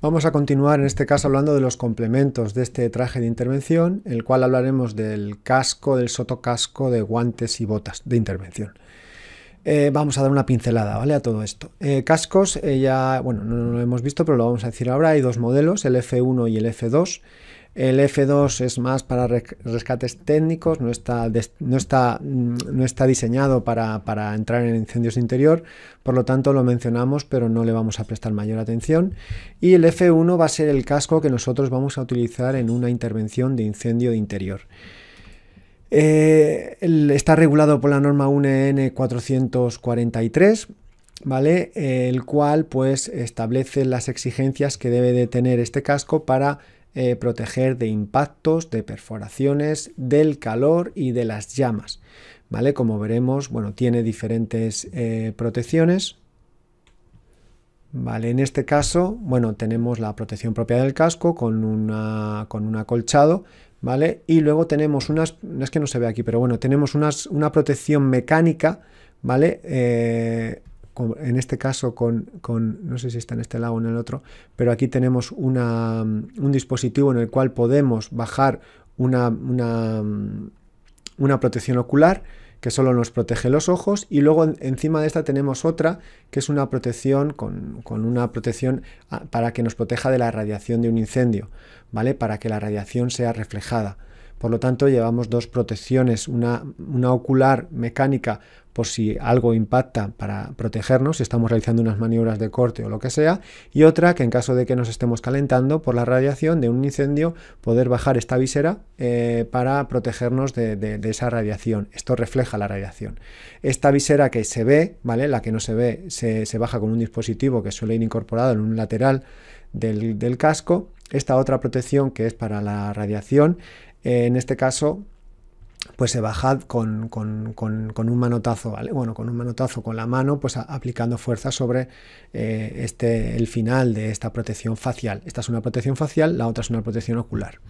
Vamos a continuar en este caso hablando de los complementos de este traje de intervención, el cual hablaremos del casco, del sotocasco, de guantes y botas de intervención. Eh, vamos a dar una pincelada ¿vale? a todo esto. Eh, cascos, eh, ya, bueno, no, lo hemos visto, pero lo vamos a decir ahora. Hay dos modelos, el F1 y el F2. El F2 es más para rescates técnicos, no está, no está, mm, no está diseñado para, entrar en incendios de interior, por lo tanto lo mencionamos pero no le vamos a prestar mayor atención. Y el F1 va a ser el casco que nosotros vamos a utilizar en una intervención de incendio de interior. Eh, está regulado por la norma UNN 443, ¿vale? el cual pues establece las exigencias que debe de tener este casco para eh, proteger de impactos, de perforaciones, del calor y de las llamas. ¿Vale? Como veremos, bueno, tiene diferentes eh, protecciones. Vale, en este caso, bueno, tenemos la protección propia del casco con, una, con un acolchado, ¿vale? Y luego tenemos unas, es que no se ve aquí, pero bueno, tenemos unas, una protección mecánica, ¿vale? Eh, en este caso con, no sé si está en este lado o en el otro, pero aquí tenemos mm, un dispositivo en el cual podemos bajar mm, una, protección ocular que solo nos protege los ojos y luego encima de esta tenemos otra que es una protección con, una protección ah, para que nos proteja de la radiación de un incendio, ¿vale? Para que la radiación sea reflejada. Por lo tanto, llevamos dos protecciones, una, ocular mecánica por si algo impacta para protegernos, si estamos realizando unas maniobras de corte o lo que sea, y otra que en caso de que nos estemos calentando por la radiación de un incendio, poder bajar esta visera eh, para protegernos de, esa radiación. Esto refleja la radiación. Esta visera que se ve, ¿vale? La que no se ve, se, baja con un dispositivo que suele ir incorporado en un lateral del, del casco esta otra protección que es para la radiación, eh, en este caso pues se baja con, un manotazo, Bueno, con un manotazo con la mano, pues aplicando fuerza sobre eh, este, el final de esta protección facial. Esta es una protección facial, la otra es una protección ocular.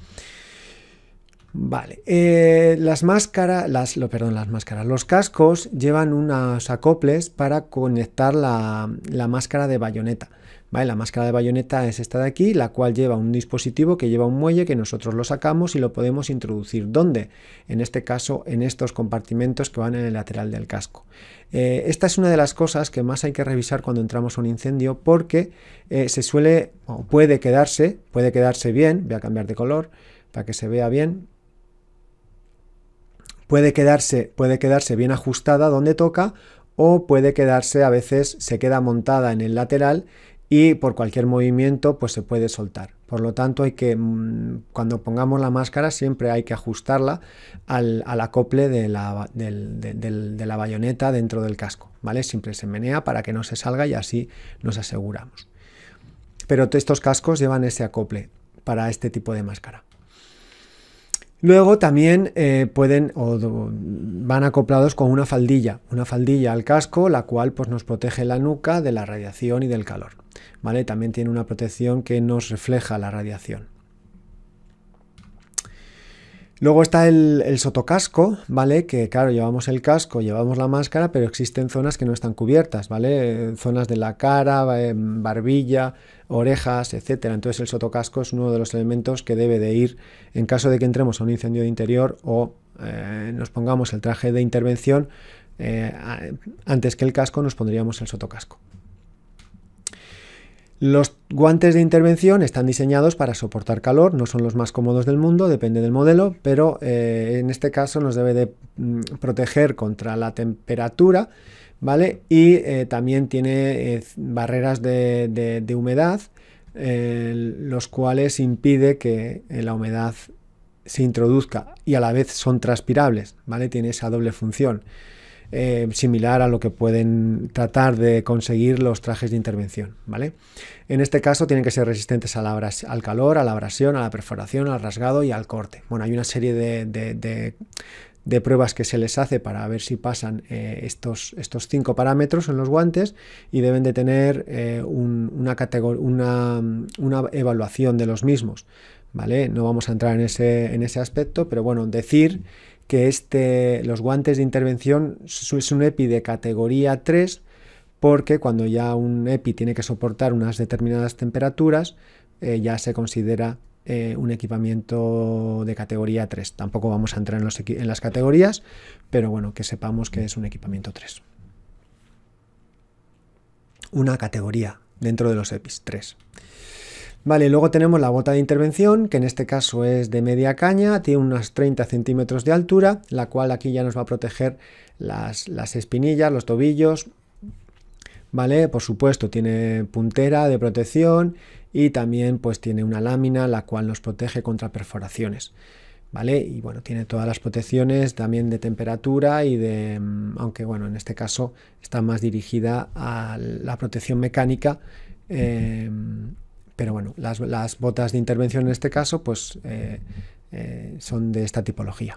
Vale, eh, las máscaras, las, lo, perdón, las máscaras, los cascos llevan unos acoples para conectar la, máscara de bayoneta. ¿Vale? La máscara de bayoneta es esta de aquí, la cual lleva un dispositivo que lleva un muelle que nosotros lo sacamos y lo podemos introducir. ¿Dónde? En este caso, en estos compartimentos que van en el lateral del casco. Eh, esta es una de las cosas que más hay que revisar cuando entramos a un incendio porque eh, se suele, o puede quedarse, puede quedarse bien, voy a cambiar de color para que se vea bien, puede quedarse, puede quedarse bien ajustada donde toca o puede quedarse, a veces se queda montada en el lateral y por cualquier movimiento pues se puede soltar. Por lo tanto, hay que, mm, cuando pongamos la máscara siempre hay que ajustarla al, acople de la, la bayoneta dentro del casco. ¿vale? Siempre se menea para que no se salga y así nos aseguramos. Pero estos cascos llevan ese acople para este tipo de máscara. Luego también eh, pueden o van acoplados con una faldilla, una faldilla al casco, la cual pues, nos protege la nuca de la radiación y del calor. También tiene una protección que nos refleja la radiación. Luego está el, sotocasco, ¿vale? Que claro, llevamos el casco, llevamos la máscara, pero existen zonas que no están cubiertas, ¿vale? Zonas de la cara, eh, barbilla, orejas, etcétera. Entonces el sotocasco es uno de los elementos que debe de ir en caso de que entremos a un incendio de interior o eh, nos pongamos el traje de intervención, eh, antes que el casco nos pondríamos el sotocasco. Los guantes de intervención están diseñados para soportar calor, no son los más cómodos del mundo, depende del modelo, pero eh, en este caso nos debe de mm, proteger contra la temperatura, ¿vale? Y eh, también tiene eh, barreras de, de humedad, los cuales impide que la humedad se introduzca y a la vez son transpirables, ¿vale? Tiene esa doble función. Eh, similar a lo que pueden tratar de conseguir los trajes de intervención, ¿vale? En este caso tienen que ser resistentes a la al calor, a la abrasión, a la perforación, al rasgado y al corte. Bueno, hay una serie de, pruebas que se les hace para ver si pasan eh, estos, estos, cinco parámetros en los guantes y deben de tener eh, una, una, una evaluación de los mismos. ¿Vale? No vamos a entrar en ese, en ese aspecto, pero bueno, decir que este, los guantes de intervención es un EPI de categoría 3 porque cuando ya un EPI tiene que soportar unas determinadas temperaturas, eh, ya se considera eh, un equipamiento de categoría 3. Tampoco vamos a entrar los en las categorías, pero bueno, que sepamos que es un equipamiento 3. Una categoría dentro de los EPIs 3. Vale, luego tenemos la bota de intervención, que en este caso es de media caña, tiene unos 30 centímetros de altura, la cual aquí ya nos va a proteger las, espinillas, los tobillos, ¿vale? Por supuesto, tiene puntera de protección y también pues tiene una lámina la cual nos protege contra perforaciones. ¿Vale? Y bueno, tiene todas las protecciones también de temperatura y de, mm, aunque bueno, en este caso está más dirigida a la protección mecánica eh, pero bueno, las, botas de intervención en este caso pues, eh, eh, son de esta tipología.